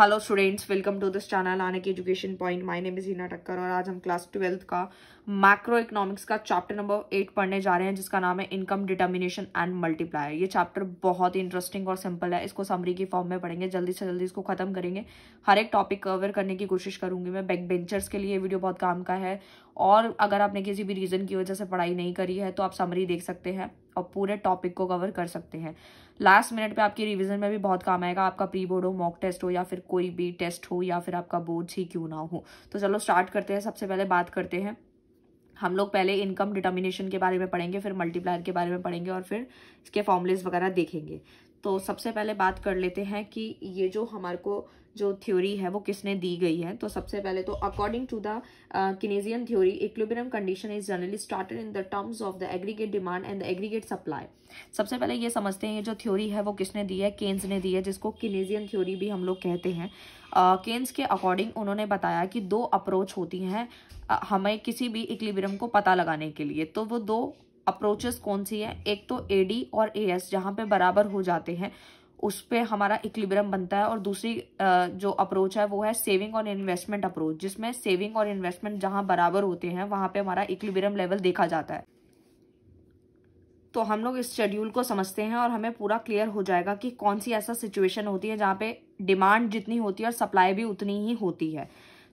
hello students welcome to this channel आने के education point my name is Hina Takkar और आज हम क्लास ट्वेल्थ का मैक्रो इकोनॉमिक्स का चैप्टर नंबर एट पढ़ने जा रहे हैं जिसका नाम है इनकम डिटर्मिनेशन एंड मल्टीप्लायर ये चैप्टर बहुत ही इंटरेस्टिंग और सिंपल है इसको समरी की फॉर्म में पढ़ेंगे जल्दी से जल्दी इसको खत्म करेंगे हर एक टॉपिक कवर करने की कोशिश करूंगी मैं बैक बेंचर्स के लिए वीडियो बहुत काम का है और अगर आपने किसी भी रीज़न की वजह से पढ़ाई नहीं करी है तो आप समरी देख सकते हैं और पूरे टॉपिक को कवर कर सकते हैं लास्ट मिनट पे आपके रिवीजन में भी बहुत काम आएगा आपका प्री बोर्ड हो मॉक टेस्ट हो या फिर कोई भी टेस्ट हो या फिर आपका बोर्ड ही क्यों ना हो तो चलो स्टार्ट करते हैं सबसे पहले बात करते हैं हम लोग पहले इनकम डिटर्मिनेशन के बारे में पढ़ेंगे फिर मल्टीप्लायर के बारे में पढ़ेंगे और फिर इसके फॉर्मूलेज वगैरह देखेंगे तो सबसे पहले बात कर लेते हैं कि ये जो हमारे को जो थ्योरी है वो किसने दी गई है तो सबसे पहले तो according to the Keynesian theory equilibrium condition is generally started in the terms of the aggregate demand and the aggregate supply सबसे पहले ये समझते हैं ये जो थ्योरी है वो किसने दी है केन्स ने दी है जिसको किनेजियन थ्योरी भी हम लोग कहते हैं केन्स uh, के अकॉर्डिंग उन्होंने बताया कि दो अप्रोच होती हैं uh, हमें किसी भी इक्लिबिरम को पता लगाने के लिए तो वो दो अप्रोचेस कौन सी हैं एक तो एडी और एएस जहाँ पे बराबर हो जाते हैं उस पर हमारा इक्लिब्रम बनता है और दूसरी जो अप्रोच है वो है सेविंग और इन्वेस्टमेंट अप्रोच जिसमें सेविंग और इन्वेस्टमेंट जहां बराबर होते हैं वहां पे हमारा इक्लिब्रम लेवल देखा जाता है तो हम लोग इस शेड्यूल को समझते हैं और हमें पूरा क्लियर हो जाएगा कि कौन सी ऐसा सिचुएशन होती है जहाँ पे डिमांड जितनी होती है और सप्लाई भी उतनी ही होती है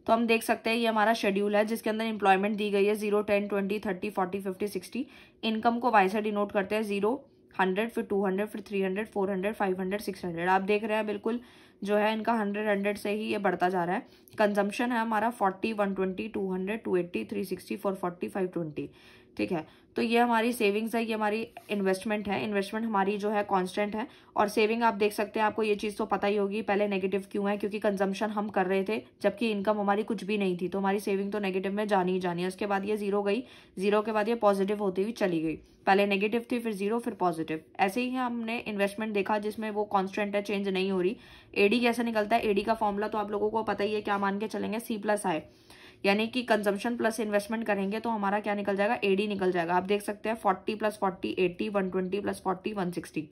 तो हम देख सकते हैं ये हमारा शेड्यूल है जिसके अंदर इम्प्लॉयमेंट दी गई है zero ten twenty thirty forty fifty sixty income को वाई से डिनोट करते हैं जीरो हंड्रेड फिर टू हंड्रेड फिर three hundred four hundred five hundred six hundred आप देख रहे हैं बिल्कुल जो है इनका हंड्रेड हंड्रेड से ही ये बढ़ता जा रहा है कंजम्पशन है हमारा forty one twenty two hundred two eighty three sixty four forty five twenty ठीक है तो ये हमारी सेविंग्स है ये हमारी इन्वेस्टमेंट है इन्वेस्टमेंट हमारी जो है कांस्टेंट है और सेविंग आप देख सकते हैं आपको ये चीज़ तो पता ही होगी पहले नेगेटिव क्यों है क्योंकि कंजम्पशन हम कर रहे थे जबकि इनकम हमारी कुछ भी नहीं थी तो हमारी सेविंग तो नेगेटिव में जानी ही जानी है उसके बाद ये जीरो गई जीरो के बाद ये पॉजिटिव होती हुई चली गई पहले नेगेटिव थी फिर जीरो फिर पॉजिटिव ऐसे ही हमने इन्वेस्टमेंट देखा जिसमें वो कांस्टेंट है चेंज नहीं हो रही एडी कैसे निकलता है एडी का फॉर्मूला तो आप लोगों को पता ही है क्या मान के चलेंगे सी प्लस आई यानी कि कंजम्पशन प्लस इन्वेस्टमेंट करेंगे तो हमारा क्या निकल जाएगा एडी निकल जाएगा आप देख सकते हैं forty plus forty eighty one twenty plus forty one sixty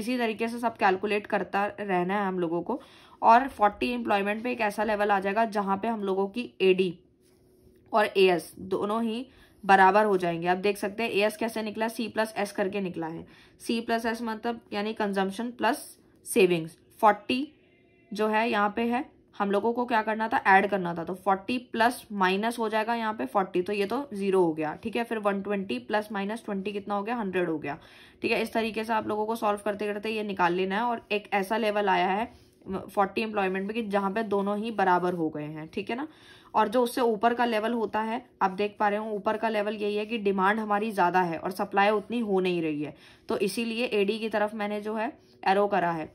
इसी तरीके से सब कैलकुलेट करता रहना है हम लोगों को और फोर्टी एम्प्लॉयमेंट पे एक ऐसा लेवल आ जाएगा जहाँ पे हम लोगों की एडी और एस दोनों ही बराबर हो जाएंगे आप देख सकते हैं एस कैसे निकला सी प्लस एस करके निकला है सी प्लस एस मतलब यानी कंजम्पशन प्लस सेविंग्स फोर्टी जो है यहाँ पे है हम लोगों को क्या करना था ऐड करना था तो 40 प्लस माइनस हो जाएगा यहाँ पे 40 तो ये तो जीरो हो गया ठीक है फिर 120 प्लस माइनस ट्वेंटी कितना हो गया 100 हो गया ठीक है इस तरीके से आप लोगों को सॉल्व करते करते ये निकाल लेना है और एक ऐसा लेवल आया है फोर्टी एम्प्लॉयमेंट में कि जहाँ पे दोनों ही बराबर हो गए हैं ठीक है ना और जो उससे ऊपर का लेवल होता है आप देख पा रहे हो ऊपर का लेवल यही है कि डिमांड हमारी ज़्यादा है और सप्लाई उतनी हो नहीं रही है तो इसीलिए एडी की तरफ मैंने जो है एरो करा है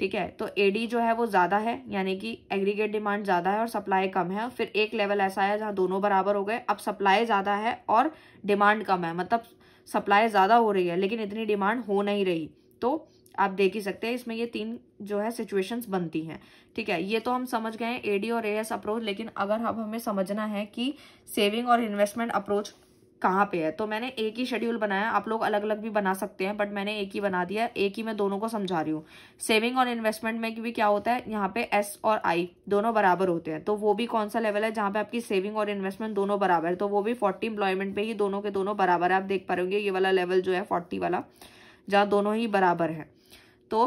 ठीक है तो एडी जो है वो ज़्यादा है यानी कि एग्रीगेट डिमांड ज़्यादा है और सप्लाई कम है फिर एक लेवल ऐसा है जहाँ दोनों बराबर हो गए अब सप्लाई ज़्यादा है और डिमांड कम है मतलब सप्लाई ज़्यादा हो रही है लेकिन इतनी डिमांड हो नहीं रही तो आप देख ही सकते हैं इसमें ये तीन जो है सिचुएशंस बनती हैं ठीक है ये तो हम समझ गए एडी और एएस अप्रोच लेकिन अगर अब हमें समझना है कि सेविंग और इन्वेस्टमेंट अप्रोच कहाँ पे है तो मैंने एक ही शेड्यूल बनाया आप लोग अलग अलग भी बना सकते हैं बट मैंने एक ही बना दिया एक ही मैं दोनों को समझा रही हूँ सेविंग और इन्वेस्टमेंट में भी क्या होता है यहाँ पे एस और आई दोनों बराबर होते हैं तो वो भी कौन सा लेवल है जहाँ पे आपकी सेविंग और इन्वेस्टमेंट दोनों बराबर है तो वो भी फोर्टी इंप्लॉयमेंट पे ही दोनों के दोनों बराबर है आप देख पा रहे ये वाला लेवल जो है फोर्टी वाला जहाँ दोनों ही बराबर है तो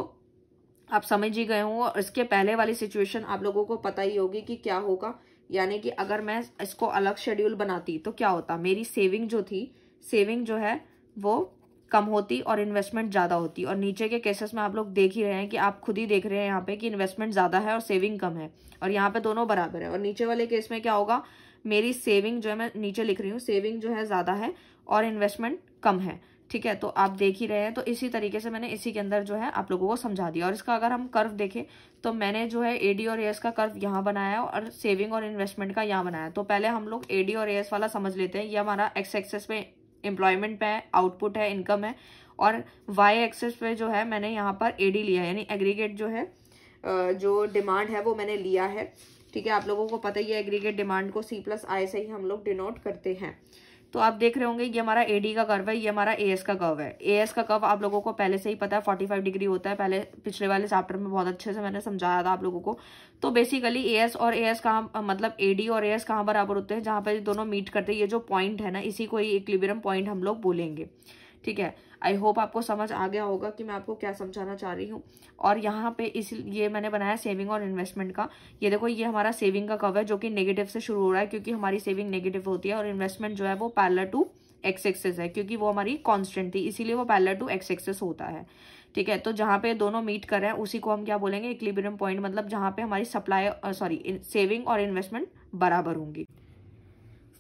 आप समझ ही गए होंगे इसके पहले वाली सिचुएशन आप लोगों को पता ही होगी कि क्या होगा यानी कि अगर मैं इसको अलग शेड्यूल बनाती तो क्या होता मेरी सेविंग जो थी सेविंग जो है वो कम होती और इन्वेस्टमेंट ज़्यादा होती और नीचे के केसेस में आप लोग देख ही रहे हैं कि आप खुद ही देख रहे हैं यहाँ पे कि इन्वेस्टमेंट ज़्यादा है और सेविंग कम है और यहाँ पे दोनों बराबर है और नीचे वाले केस में क्या होगा मेरी सेविंग जो है मैं नीचे लिख रही हूँ सेविंग जो है ज़्यादा है और इन्वेस्टमेंट कम है ठीक है तो आप देख ही रहे हैं तो इसी तरीके से मैंने इसी के अंदर जो है आप लोगों को समझा दिया और इसका अगर हम कर्व देखें तो मैंने जो है एडी और एस का कर्व यहाँ बनाया और सेविंग और इन्वेस्टमेंट का यहाँ बनाया तो पहले हम लोग एडी और एस वाला समझ लेते हैं ये हमारा एक्स एक्सेस पे एम्प्लॉयमेंट पे है आउटपुट है इनकम है और वाई एक्सेस पे जो है मैंने यहाँ पर एडी लिया है यानी एग्रीगेट जो है जो डिमांड है वो मैंने लिया है ठीक है आप लोगों को पता ही है एग्रीगेट डिमांड को सी प्लस आई से ही हम लोग डिनोट करते हैं तो आप देख रहे होंगे ये हमारा ए का कर्व है ये हमारा ए का कर्व है ए का कर्व आप लोगों को पहले से ही पता है फोर्टी फाइव डिग्री होता है पहले पिछले वाले चैप्टर में बहुत अच्छे से मैंने समझाया था आप लोगों को तो बेसिकली ए और ए एस कहाँ मतलब ए डी और ए एस कहाँ बराबर होते हैं जहाँ पर दोनों मीट करते हैं ये जो पॉइंट है ना इसी को ही इक्लिबियम पॉइंट हम लोग बोलेंगे ठीक है आई होप आपको समझ आ गया होगा कि मैं आपको क्या समझाना चाह रही हूँ और यहाँ पे इस ये मैंने बनाया सेविंग और इन्वेस्टमेंट का ये देखो ये हमारा सेविंग का कवर जो कि नेगेटिव से शुरू हो रहा है क्योंकि हमारी सेविंग नेगेटिव होती है और इन्वेस्टमेंट जो है वो पैलर टू एक्स एक्सेस है क्योंकि वो हमारी कॉन्स्टेंट थी इसीलिए वो पैलर टू एक्स एक्सेस होता है ठीक है तो जहाँ पे दोनों मीट कर रहे हैं उसी को हम क्या बोलेंगे इक्लिबरियम पॉइंट मतलब जहाँ पे हमारी सप्लाई सॉरी सेविंग और इन्वेस्टमेंट बराबर होंगी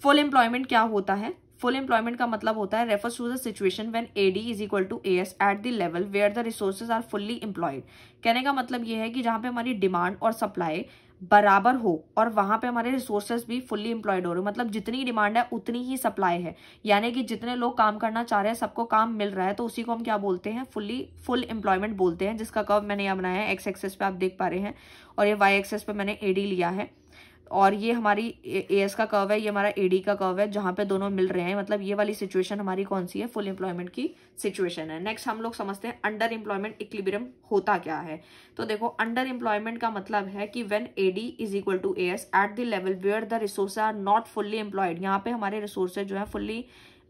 फुल एम्प्लॉयमेंट क्या होता है फुल एम्प्लॉयमेंट का मतलब होता है refers to the situation when AD is equal to A S at the level where the resources are fully employed कहने का मतलब ये है कि जहाँ पे हमारी डिमांड और सप्लाई बराबर हो और वहाँ पे हमारे रिसोर्सेज भी फुल्ली एम्प्लॉयड हो रहे मतलब जितनी डिमांड है उतनी ही सप्लाई है यानी कि जितने लोग काम करना चाह रहे हैं सबको काम मिल रहा है तो उसी को हम क्या बोलते हैं फुल्ली फुल एम्प्लॉयमेंट बोलते हैं जिसका कव मैंने यहाँ बनाया है एक्स एक्सेस पे आप देख पा रहे हैं और ये वाई एक्सेस पे मैंने एडी लिया है और ये हमारी ए एस का कर्व है ये हमारा ए डी का कर्व है जहाँ पे दोनों मिल रहे हैं मतलब ये वाली सिचुएशन हमारी कौन सी है फुल एम्प्लॉयमेंट की सिचुएशन है नेक्स्ट हम लोग समझते हैं अंडर एम्प्लॉयमेंट इक्लिबियम होता क्या है तो देखो अंडर एम्प्लॉयमेंट का मतलब है कि when A D is equal to A S at the level where the resource are not fully employed यहाँ पे हमारे रिसोर्सेज जो है फुल्ली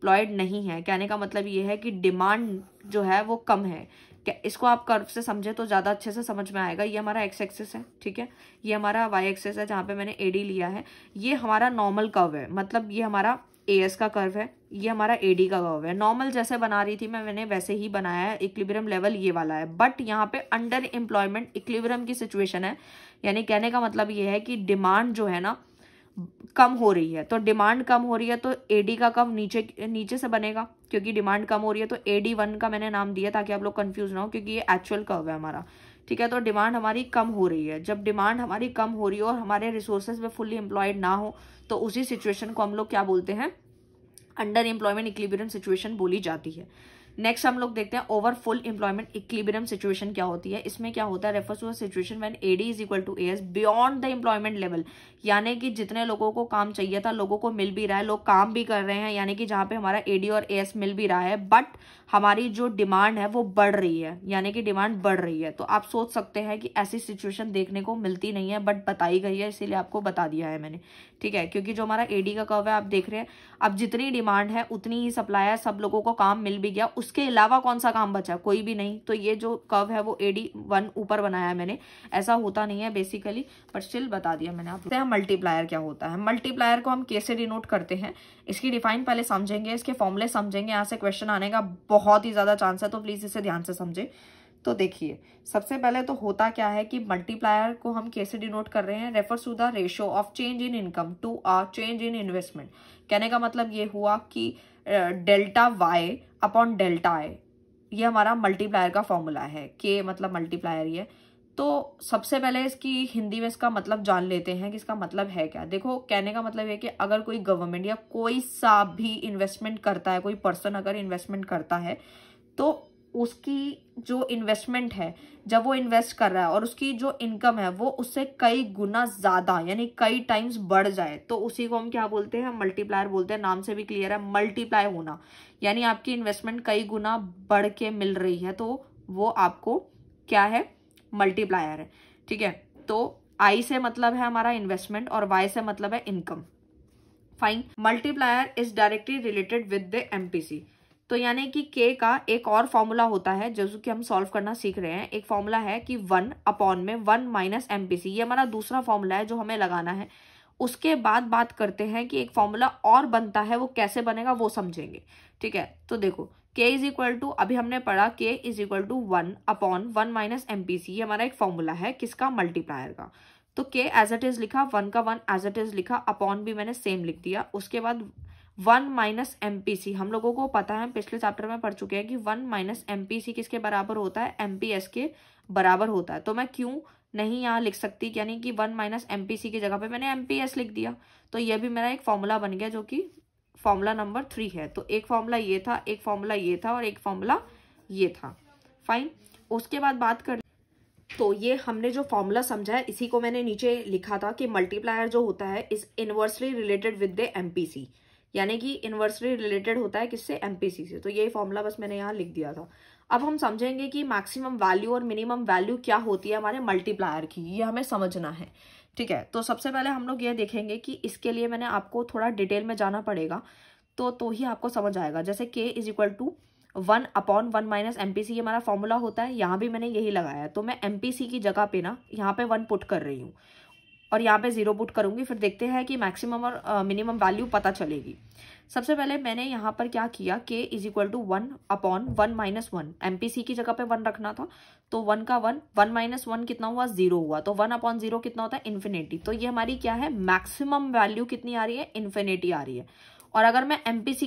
एम्प्लॉयड नहीं है कहने का मतलब ये है कि डिमांड जो है वो कम है क्या इसको आप कर्व से समझे तो ज़्यादा अच्छे से समझ में आएगा ये हमारा एक्स एक्सेस है ठीक है ये हमारा वाई एक्सेस है जहाँ पे मैंने ए लिया है ये हमारा नॉर्मल कर्व है मतलब ये हमारा ए एस का कर्व है ये हमारा ए का कर्व है नॉर्मल जैसे बना रही थी मैं मैंने वैसे ही बनाया है इक्लिब्रियम लेवल ये वाला है बट यहाँ पे अंडर एम्प्लॉयमेंट इक्लिब्रियम की सिचुएशन है यानी कहने का मतलब ये है कि डिमांड जो है ना कम हो रही है तो डिमांड कम हो रही है तो एडी का कम नीचे नीचे से बनेगा क्योंकि डिमांड कम हो रही है तो ए डी वन का मैंने नाम दिया ताकि आप लोग कंफ्यूज ना हो क्योंकि ये एक्चुअल कर्व है हमारा ठीक है तो डिमांड हमारी कम हो रही है जब डिमांड हमारी कम हो रही हो और हमारे रिसोर्सेज में फुल्ली एम्प्लॉयड ना हो तो उसी सिचुएशन को हम लोग क्या बोलते हैं अंडर एम्प्लॉयमेंट इक्लिब्रियम सिचुएशन बोली जाती है नेक्स्ट हम लोग देखते हैं over full employment equilibrium situation क्या होती है इसमें क्या होता है refers to situation when AD is equal to A S beyond the employment level यानी कि जितने लोगों को काम चाहिए था लोगों को मिल भी रहा है लोग काम भी कर रहे हैं यानी कि जहां पे हमारा एडी और ए एस मिल भी रहा है बट हमारी जो डिमांड है वो बढ़ रही है यानी कि डिमांड बढ़ रही है तो आप सोच सकते हैं कि ऐसी सिचुएशन देखने को मिलती नहीं है बट बताई गई है इसीलिए आपको बता दिया है मैंने ठीक है क्योंकि जो हमारा एडी का कर्व है आप देख रहे हैं अब जितनी डिमांड है उतनी ही सप्लाई है सब लोगों को काम मिल भी गया उसके अलावा कौन सा काम बचा कोई भी नहीं तो ये जो कव है वो एडी वन ऊपर बनाया मैंने ऐसा होता नहीं है बेसिकली बट स्टिल बता दिया मैंने आप मल्टीप्लायर क्या होता है मल्टीप्लायर को हम कैसे डिनोट करते हैं इसकी डिफाइन पहले समझेंगे इसके फॉर्मुले समझेंगे यहाँ से क्वेश्चन आने का बहुत ही ज़्यादा चांस है तो प्लीज़ इसे ध्यान से समझे तो देखिए सबसे पहले तो होता क्या है कि मल्टीप्लायर को हम कैसे डिनोट कर रहे हैं refer to the ratio of change in income to a change in investment कहने का मतलब ये हुआ कि delta Y upon delta I ये हमारा मल्टीप्लायर का फॉर्मूला है के मतलब मल्टीप्लायर ये तो सबसे पहले इसकी हिंदी में इसका मतलब जान लेते हैं कि इसका मतलब है क्या देखो कहने का मतलब है कि अगर कोई गवर्नमेंट या कोई सा भी इन्वेस्टमेंट करता है कोई पर्सन अगर इन्वेस्टमेंट करता है तो उसकी जो इन्वेस्टमेंट है जब वो इन्वेस्ट कर रहा है और उसकी जो इनकम है वो उससे कई गुना ज़्यादा यानी कई टाइम्स बढ़ जाए तो उसी को हम क्या बोलते हैं मल्टीप्लायर बोलते हैं नाम से भी क्लियर है मल्टीप्लाई होना यानी आपकी इन्वेस्टमेंट कई गुना बढ़ के मिल रही है तो वो आपको क्या है मल्टीप्लायर है ठीक है तो आई से मतलब है हमारा इन्वेस्टमेंट और वाई से मतलब है income fine multiplier is directly related with the MPC तो यानी कि के का एक और फॉर्मूला होता है जैसे कि हम सॉल्व करना सीख रहे हैं एक फॉर्मूला है कि वन अपॉन में वन माइनस एम ये हमारा दूसरा फॉर्मूला है जो हमें लगाना है उसके बाद बात करते हैं कि एक फॉर्मूला और बनता है वो कैसे बनेगा वो समझेंगे ठीक है तो देखो k इज इक्वल टू अभी हमने पढ़ा k is equal to one upon one minus M ये हमारा एक फॉर्मूला है किसका मल्टीप्लायर का तो k एज इट इज लिखा वन का वन एज इट इज लिखा अपॉन भी मैंने सेम लिख दिया उसके बाद वन माइनस सी हम लोगों को पता है पिछले चैप्टर में पढ़ चुके हैं कि वन माइनस सी किसके बराबर होता है एस के बराबर होता है तो मैं क्यों नहीं यहाँ लिख सकती यानी कि वन माइनस सी की जगह पे मैंने एस लिख दिया तो यह भी मेरा एक फॉर्मूला बन गया जो कि फॉर्मूला नंबर थ्री है तो एक फॉर्मूला ये था एक फॉर्मूला ये था और एक फॉर्मूला ये था फाइन उसके बाद बात कर तो ये हमने जो फॉर्मूला समझा है इसी को मैंने नीचे लिखा था कि मल्टीप्लायर जो होता है is inversely related with the C यानी कि इन्वर्सली रिलेटेड होता है किससे एमपीसी से तो यही फॉर्मूला बस मैंने यहाँ लिख दिया था अब हम समझेंगे कि मैक्सिमम वैल्यू और मिनिमम वैल्यू क्या होती है हमारे मल्टीप्लायर की ये हमें समझना है ठीक है तो सबसे पहले हम लोग ये देखेंगे कि इसके लिए मैंने आपको थोड़ा डिटेल में जाना पड़ेगा तो तो ही आपको समझ आएगा जैसे K is equal to one upon one minus M P C हमारा फॉर्मूला होता है यहाँ भी मैंने यही लगाया है तो मैं एम पी सी की जगह पे ना यहाँ पे वन पुट कर रही हूँ और यहाँ पे ज़ीरो पुट करूँगी फिर देखते हैं कि मैक्सिमम और मिनिमम वैल्यू पता चलेगी सबसे पहले मैंने यहाँ पर क्या किया K is equal to one upon one minus one M की जगह पे वन रखना था तो वन का वन वन माइनस वन कितना हुआ जीरो हुआ तो वन अपॉन जीरो कितना होता है इन्फिनेटी तो ये हमारी क्या है मैक्सिमम वैल्यू कितनी आ रही है इन्फिनेटी आ रही है और अगर मैं एम की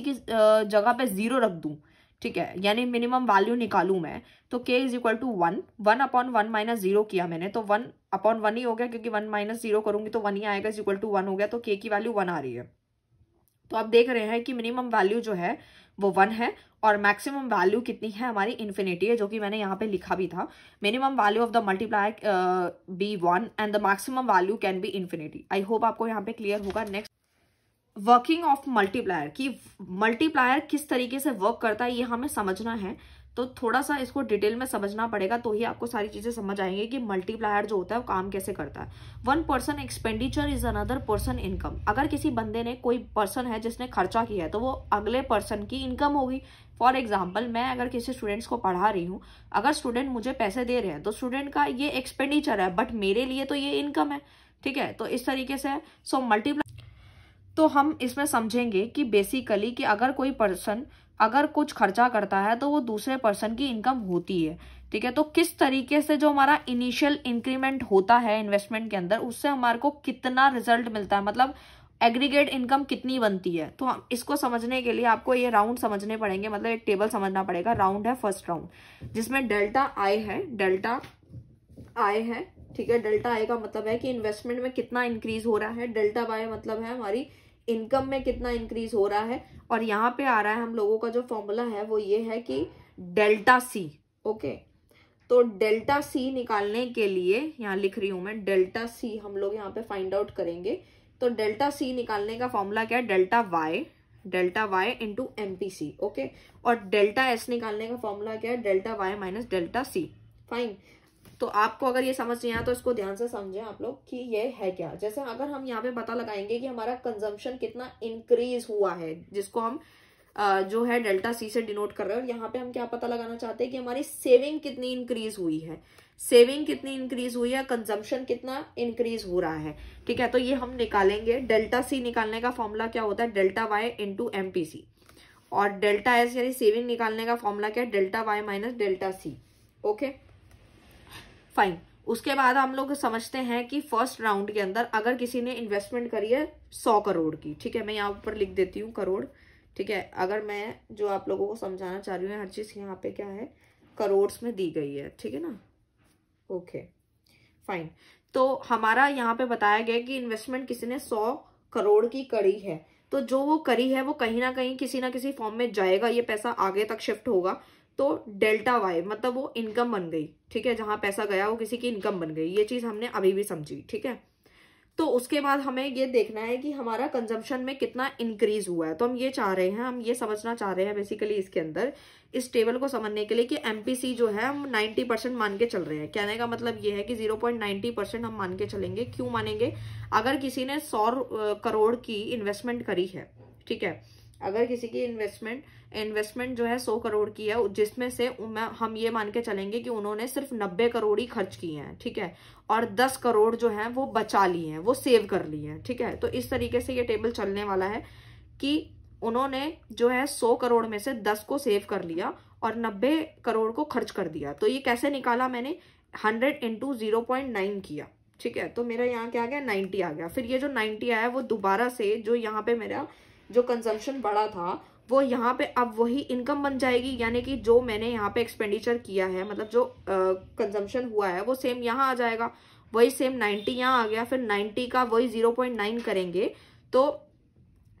जगह पे जीरो रख दूँ ठीक है यानी मिनिमम वैल्यू निकालू मैं तो k is equal to one one upon one minus zero किया मैंने तो वन अपॉन वन ही हो गया क्योंकि वन माइनस जीरो करूंगी तो वन ही आएगा इज इक्वल टू वन हो गया तो k की वैल्यू वन आ रही है तो आप देख रहे हैं कि मिनिमम वैल्यू जो है वो वन है और मैक्सिमम वैल्यू कितनी है हमारी इन्फिनिटी है जो कि मैंने यहाँ पे लिखा भी था minimum value of the multiply be one and the maximum value can be infinity I hope आपको यहाँ पे क्लियर होगा नेक्स्ट वर्किंग ऑफ मल्टीप्लायर कि मल्टीप्लायर किस तरीके से वर्क करता है ये हमें समझना है तो थोड़ा सा इसको डिटेल में समझना पड़ेगा तो ही आपको सारी चीज़ें समझ आएंगे कि मल्टीप्लायर जो होता है वो काम कैसे करता है one person expenditure is another person income अगर किसी बंदे ने कोई पर्सन है जिसने खर्चा किया है तो वो अगले पर्सन की इनकम होगी फॉर एग्जाम्पल मैं अगर किसी स्टूडेंट्स को पढ़ा रही हूँ अगर स्टूडेंट मुझे पैसे दे रहे हैं तो स्टूडेंट का ये एक्सपेंडिचर है बट मेरे लिए तो ये इनकम है ठीक है तो इस तरीके से सो so, मल्टीप्लाई तो हम इसमें समझेंगे कि बेसिकली कि अगर कोई पर्सन अगर कुछ खर्चा करता है तो वो दूसरे पर्सन की इनकम होती है ठीक है तो किस तरीके से जो हमारा इनिशियल इंक्रीमेंट होता है इन्वेस्टमेंट के अंदर उससे हमारे को कितना रिजल्ट मिलता है मतलब एग्रीगेट इनकम कितनी बनती है तो हम इसको समझने के लिए आपको ये राउंड समझने पड़ेंगे मतलब एक टेबल समझना पड़ेगा राउंड है फर्स्ट राउंड जिसमें डेल्टा आई है डेल्टा आई है ठीक है डेल्टा आई का मतलब है कि इन्वेस्टमेंट में कितना इंक्रीज हो रहा है डेल्टा बाय मतलब है हमारी इनकम में कितना इंक्रीज हो रहा है और यहाँ पे आ रहा है हम लोगों का जो फॉर्मूला है वो ये है कि डेल्टा सी ओके तो डेल्टा सी निकालने के लिए यहाँ लिख रही हूँ मैं डेल्टा सी हम लोग यहाँ पे फाइंड आउट करेंगे तो डेल्टा सी निकालने का फॉर्मूला क्या है delta Y delta Y into M P C okay और डेल्टा एस निकालने का फॉर्मूला क्या है delta Y minus delta C fine तो आपको अगर ये समझ नहीं आया तो इसको ध्यान से समझें आप लोग कि ये है क्या जैसे अगर हम यहाँ पे पता लगाएंगे कि हमारा कंजम्पशन कितना इंक्रीज हुआ है जिसको हम जो है डेल्टा सी से डिनोट कर रहे हैं और यहाँ पे हम क्या पता लगाना चाहते हैं कि हमारी सेविंग कितनी इंक्रीज हुई है सेविंग कितनी इंक्रीज हुई है कंजम्पशन कितना इंक्रीज हो रहा है ठीक है तो ये हम निकालेंगे डेल्टा सी निकालने का फॉर्मूला क्या होता है डेल्टा वाई इंटू एमपीसी और डेल्टा एस यानी सेविंग निकालने का फॉर्मूला क्या है delta Y minus delta C okay fine उसके बाद हम लोग समझते हैं कि फर्स्ट राउंड के अंदर अगर किसी ने इन्वेस्टमेंट करी है सौ करोड़ की ठीक है मैं यहाँ ऊपर लिख देती हूँ करोड़ ठीक है अगर मैं जो आप लोगों को समझाना चाह रही हूँ हर चीज़ यहाँ पे क्या है करोड़्स में दी गई है ठीक है ना ओके फाइन तो हमारा यहाँ पे बताया गया कि इन्वेस्टमेंट किसी ने सौ करोड़ की करी है तो जो वो करी है वो कहीं ना कहीं किसी ना किसी फॉर्म में जाएगा ये पैसा आगे तक शिफ्ट होगा तो डेल्टा वाई मतलब वो इनकम बन गई ठीक है जहां पैसा गया वो किसी की इनकम बन गई ये चीज हमने अभी भी समझी ठीक है तो उसके बाद हमें ये देखना है कि हमारा कंजम्पशन में कितना इंक्रीज हुआ है तो हम ये चाह रहे हैं हम ये समझना चाह रहे हैं बेसिकली इसके अंदर इस टेबल को समझने के लिए कि एमपीसी जो है हम 90 परसेंट मान के चल रहे हैं कहने का मतलब ये है कि 0.90 परसेंट हम मान के चलेंगे क्यों मानेंगे अगर किसी ने सौ करोड़ की इन्वेस्टमेंट करी है ठीक है अगर किसी की इन्वेस्टमेंट इन्वेस्टमेंट जो है सौ करोड़ की है जिसमें से हम ये मान के चलेंगे कि उन्होंने सिर्फ नब्बे करोड़ ही खर्च किए हैं ठीक है और दस करोड़ जो है वो बचा लिए हैं वो सेव कर लिए हैं ठीक है तो इस तरीके से ये टेबल चलने वाला है कि उन्होंने जो है सौ करोड़ में से दस को सेव कर लिया और नब्बे करोड़ को खर्च कर दिया तो ये कैसे निकाला मैंने hundred into zero point nine किया ठीक है तो मेरा यहाँ क्या आ गया नाइन्टी आ गया फिर ये जो नाइन्टी आया वो दोबारा से जो यहाँ पे मेरा जो कंजम्पशन बढ़ा था वो यहाँ पे अब वही इनकम बन जाएगी यानी कि जो मैंने यहाँ पे एक्सपेंडिचर किया है मतलब जो कंजम्पशन uh, हुआ है वो सेम यहाँ आ जाएगा वही सेम 90 यहाँ आ गया फिर 90 का वही 0.9 करेंगे तो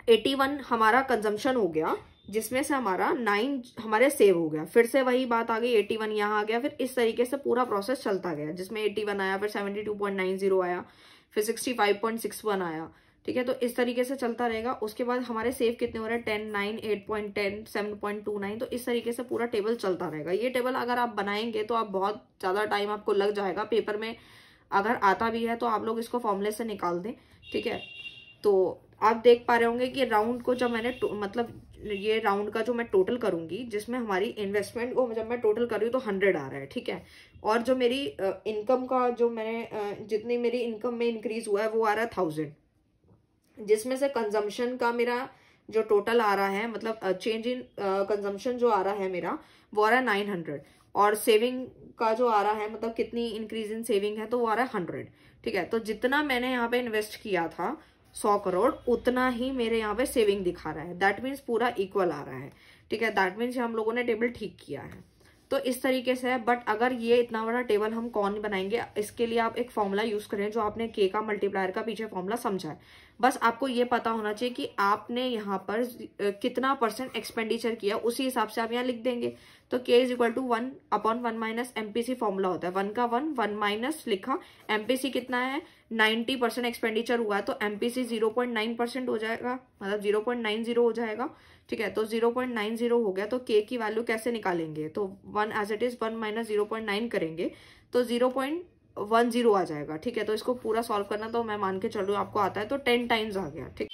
81 हमारा कंजम्पशन हो गया जिसमें से हमारा नाइन हमारे सेव हो गया फिर से वही बात आ गई एटी वन यहाँ आ गया फिर इस तरीके से पूरा प्रोसेस चलता गया जिसमें एटी वन आया फिर seventy two point nine zero आया फिर सिक्सटी फाइव पॉइंट वन आया ठीक है तो इस तरीके से चलता रहेगा उसके बाद हमारे सेव कितने हो रहे हैं ten nine eight point ten seven point two nine तो इस तरीके से पूरा टेबल चलता रहेगा ये टेबल अगर आप बनाएंगे तो आप बहुत ज़्यादा टाइम आपको लग जाएगा पेपर में अगर आता भी है तो आप लोग इसको फॉर्मूले से निकाल दें ठीक है तो आप देख पा रहे होंगे कि राउंड को जब मैंने मतलब ये राउंड का जो मैं टोटल करूंगी जिसमें हमारी इन्वेस्टमेंट को जब मैं टोटल कर रही हूँ तो हंड्रेड आ रहा है ठीक है और जो मेरी इनकम का जो मैंने जितनी मेरी इनकम में इंक्रीज हुआ है वो आ रहा है थाउजेंड जिसमें से कंजम्पशन का मेरा जो टोटल आ रहा है मतलब चेंज इन कंजम्पशन जो आ रहा है मेरा वो आ रहा है नाइन हंड्रेड और सेविंग का जो आ रहा है मतलब कितनी इंक्रीज इन सेविंग है तो वो आ रहा है हंड्रेड ठीक है तो जितना मैंने यहाँ पे इन्वेस्ट किया था सौ करोड़ उतना ही मेरे यहाँ पे सेविंग दिखा रहा है दैट मीन्स पूरा इक्वल आ रहा है ठीक है दैट मीन्स हम लोगों ने टेबल ठीक किया है तो इस तरीके से है बट अगर ये इतना बड़ा टेबल हम कौन बनाएंगे इसके लिए आप एक फॉर्मूला यूज करें जो आपने के का मल्टीप्लायर का पीछे फॉर्मूला समझा है बस आपको ये पता होना चाहिए कि आपने यहाँ पर कितना परसेंट एक्सपेंडिचर किया उसी हिसाब से आप यहाँ लिख देंगे तो K is equal to one upon one minus MPC formula होता है वन का वन वन माइनस लिखा एमपीसी कितना है नाइन्टी परसेंट एक्सपेंडिचर हुआ है तो MPC zero point nine percent हो जाएगा मतलब जीरो पॉइंट नाइन जीरो हो जाएगा ठीक है तो जीरो पॉइंट नाइन जीरो हो गया तो के की वैल्यू कैसे निकालेंगे तो one as it is one minus zero point nine करेंगे तो जीरो पॉइंट वन जीरो आ जाएगा ठीक है तो इसको पूरा सॉल्व करना तो मैं मान के चलूँ आपको आता है तो टेन टाइम्स आ गया ठीक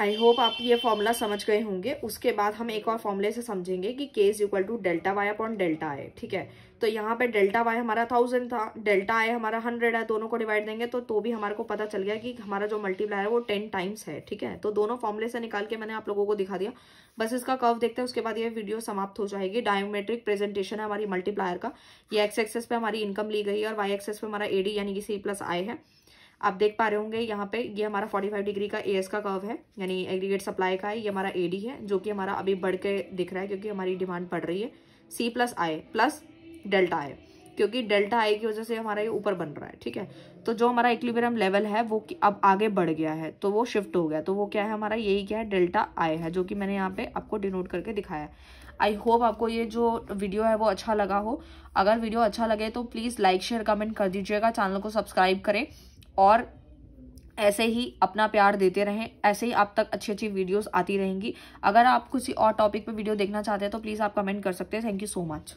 आई होप आप ये फॉर्मूला समझ गए होंगे उसके बाद हम एक और फॉर्मूले से समझेंगे कि K is equal to delta Y upon delta I ठीक है तो यहाँ पे डेल्टा वाई हमारा थाउजेंड था डेल्टा आई हमारा हंड्रेड है दोनों को डिवाइड देंगे तो तो भी हमारे को पता चल गया कि हमारा जो मल्टीप्लायर है वो टेन टाइम्स है ठीक है तो दोनों फॉर्मूले से निकाल के मैंने आप लोगों को दिखा दिया बस इसका कर्व देखते हैं उसके बाद ये वीडियो समाप्त हो जाएगी डायोमेट्रिक प्रेजेंटेशन है हमारी मल्टीप्लायर का ये एक्स एक्सेस पे हमारी इनकम ली गई है और वाई एक्सेस पे हमारा एडी यानी कि सी प्लस आई है आप देख पा रहे होंगे यहाँ पे ये हमारा 45 डिग्री का एएस का कर्व है यानी एग्रीगेट सप्लाई का है ये हमारा एडी है जो कि हमारा अभी बढ़ के दिख रहा है क्योंकि हमारी डिमांड बढ़ रही है C plus I plus delta I क्योंकि डेल्टा आई की वजह से हमारा ये ऊपर बन रहा है ठीक है तो जो हमारा इक्लिबेरियम लेवल है वो अब आगे बढ़ गया है तो वो शिफ्ट हो गया तो वो क्या है हमारा यही क्या है डेल्टा आई है जो कि मैंने यहाँ पे आपको डिनोट करके दिखाया आई होप आपको ये जो वीडियो है वो अच्छा लगा हो अगर वीडियो अच्छा लगे तो प्लीज़ लाइक शेयर कमेंट कर दीजिएगा चैनल को सब्सक्राइब करें और ऐसे ही अपना प्यार देते रहें ऐसे ही आप तक अच्छी अच्छी वीडियोस आती रहेंगी अगर आप किसी और टॉपिक पे वीडियो देखना चाहते हैं तो प्लीज़ आप कमेंट कर सकते हैं थैंक यू सो मच